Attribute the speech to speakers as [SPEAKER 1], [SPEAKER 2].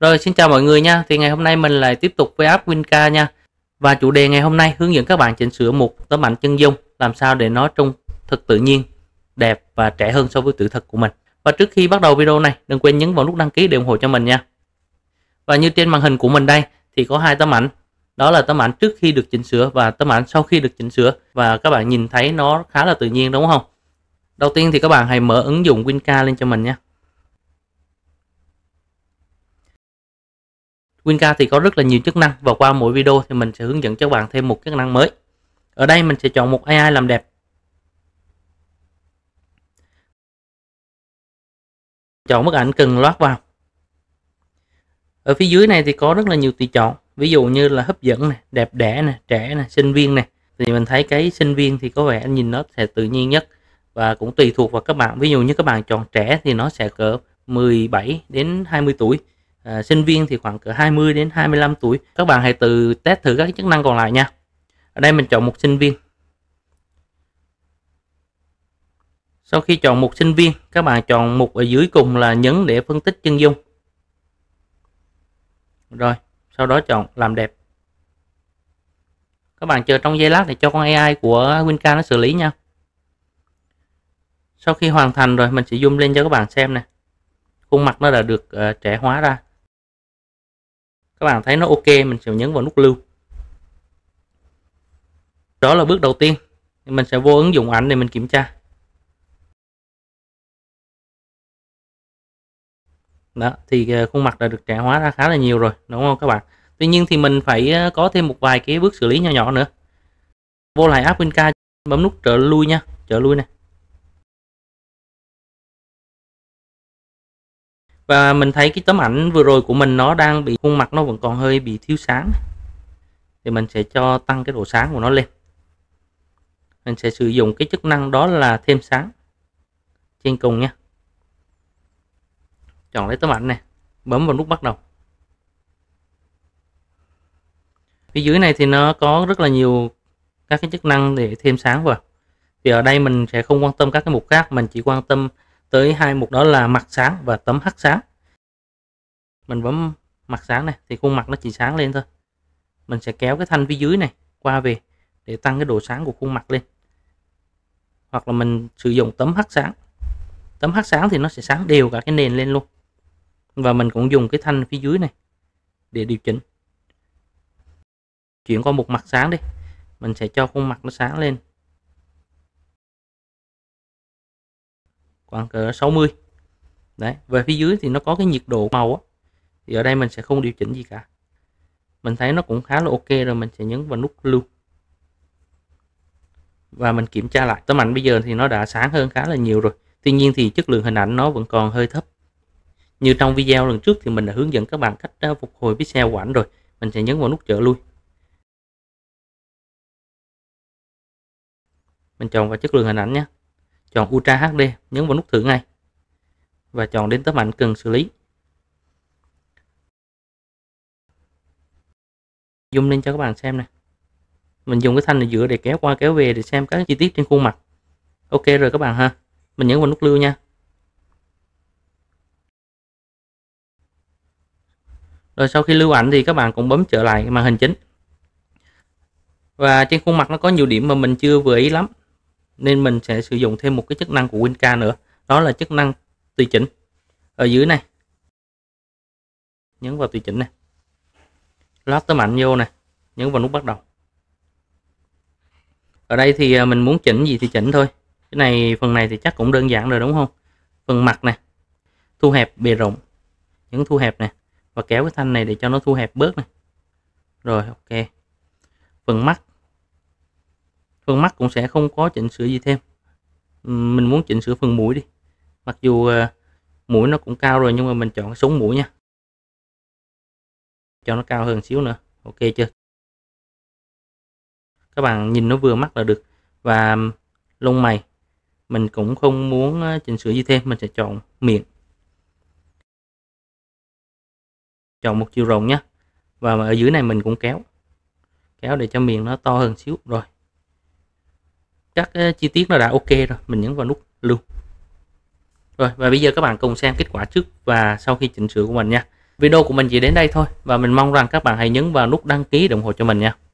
[SPEAKER 1] Rồi xin chào mọi người nha. Thì ngày hôm nay mình lại tiếp tục với app Winca nha. Và chủ đề ngày hôm nay hướng dẫn các bạn chỉnh sửa một tấm ảnh chân dung làm sao để nó trông thật tự nhiên, đẹp và trẻ hơn so với tự thật của mình. Và trước khi bắt đầu video này, đừng quên nhấn vào nút đăng ký để ủng hộ cho mình nha. Và như trên màn hình của mình đây thì có hai tấm ảnh. Đó là tấm ảnh trước khi được chỉnh sửa và tấm ảnh sau khi được chỉnh sửa và các bạn nhìn thấy nó khá là tự nhiên đúng không? Đầu tiên thì các bạn hãy mở ứng dụng Winca lên cho mình nhé. Winca thì có rất là nhiều chức năng và qua mỗi video thì mình sẽ hướng dẫn cho bạn thêm một chức năng mới. Ở đây mình sẽ chọn một AI làm đẹp. Chọn bức ảnh cần loát vào. Ở phía dưới này thì có rất là nhiều tùy chọn. Ví dụ như là hấp dẫn, này, đẹp đẽ, này, trẻ, này, sinh viên. này Thì mình thấy cái sinh viên thì có vẻ nhìn nó sẽ tự nhiên nhất. Và cũng tùy thuộc vào các bạn. Ví dụ như các bạn chọn trẻ thì nó sẽ cỡ 17 đến 20 tuổi à, sinh viên thì khoảng cỡ 20 đến 25 tuổi các bạn hãy tự test thử các chức năng còn lại nha ở đây mình chọn một sinh viên sau khi chọn một sinh viên các bạn chọn mục ở dưới cùng là nhấn để phân tích chân dung rồi sau đó chọn làm đẹp các bạn chờ trong giây lát để cho con AI của Winca nó xử lý nha sau khi hoàn thành rồi mình sẽ zoom lên cho các bạn xem nè khuôn mặt nó đã được uh, trẻ hóa ra các bạn thấy nó ok mình sẽ nhấn vào nút lưu đó là bước đầu tiên mình sẽ vô ứng dụng ảnh để mình kiểm tra đó thì ờ, khuôn mặt đã được trẻ hóa ra khá là nhiều rồi đúng không các bạn tuy nhiên thì mình phải ờ, có thêm một vài cái bước xử lý nhỏ nhỏ nữa vô lại app Winca bấm nút trở lui nha trở lui này và mình thấy cái tấm ảnh vừa rồi của mình nó đang bị khuôn mặt nó vẫn còn hơi bị thiếu sáng thì mình sẽ cho tăng cái độ sáng của nó lên mình sẽ sử dụng cái chức năng đó là thêm sáng trên cùng nha chọn lấy tấm ảnh này bấm vào nút bắt đầu phía dưới này thì nó có rất là nhiều các cái chức năng để thêm sáng vào thì ở đây mình sẽ không quan tâm các cái mục khác mình chỉ quan tâm tới hai mục đó là mặt sáng và tấm hắt sáng mình bấm mặt sáng này thì khuôn mặt nó chỉ sáng lên thôi mình sẽ kéo cái thanh phía dưới này qua về để tăng cái độ sáng của khuôn mặt lên hoặc là mình sử dụng tấm hắt sáng tấm hắt sáng thì nó sẽ sáng đều cả cái nền lên luôn và mình cũng dùng cái thanh phía dưới này để điều chỉnh chuyển qua một mặt sáng đi mình sẽ cho khuôn mặt nó sáng lên khoảng cỡ 60 đấy về phía dưới thì nó có cái nhiệt độ màu á thì ở đây mình sẽ không điều chỉnh gì cả mình thấy nó cũng khá là ok rồi mình sẽ nhấn vào nút lưu và mình kiểm tra lại tấm ảnh bây giờ thì nó đã sáng hơn khá là nhiều rồi tuy nhiên thì chất lượng hình ảnh nó vẫn còn hơi thấp như trong video lần trước thì mình đã hướng dẫn các bạn cách à, phục hồi pixel của ảnh rồi mình sẽ nhấn vào nút trở lui
[SPEAKER 2] mình chọn vào chất lượng hình ảnh nhé
[SPEAKER 1] chọn Ultra HD nhấn vào nút thử ngay và chọn đến tấm ảnh cần xử lý zoom lên cho các bạn xem này mình dùng cái thanh này giữa để kéo qua kéo về để xem các chi tiết trên khuôn mặt ok rồi các bạn ha mình nhấn vào nút lưu nha rồi sau khi lưu ảnh thì các bạn cũng bấm trở lại màn hình chính và trên khuôn mặt nó có nhiều điểm mà mình chưa vừa ý lắm nên mình sẽ sử dụng thêm một cái chức năng của WinCar nữa đó là chức năng tùy chỉnh ở dưới này nhấn vào tùy chỉnh này lót tới mạnh vô này nhấn vào nút bắt đầu ở đây thì à, mình muốn chỉnh gì thì chỉnh thôi cái này phần này thì chắc cũng đơn giản rồi đúng không phần mặt này thu hẹp bề rộng nhấn thu hẹp này và kéo cái thanh này để cho nó thu hẹp bớt này rồi ok phần mắt phần mắt cũng sẽ không có chỉnh sửa gì thêm ừ, mình muốn chỉnh sửa phần mũi đi mặc dù ờ, mũi nó cũng cao rồi nhưng mà mình chọn sống
[SPEAKER 2] mũi nha cho nó cao hơn xíu nữa ok chưa
[SPEAKER 1] các bạn nhìn nó vừa mắt là được và lông mày mình cũng không muốn ờ, chỉnh sửa gì thêm mình sẽ chọn miệng chọn một chiều rộng nhé và ở dưới này mình cũng kéo kéo để cho miệng nó to hơn xíu rồi các ờ, chi tiết nó đã ok rồi mình nhấn vào nút lưu rồi và bây giờ các bạn cùng xem kết quả trước và sau khi chỉnh sửa của mình nha video của mình chỉ đến đây thôi và mình mong rằng các bạn hãy nhấn vào nút đăng ký ủng hộ cho mình nha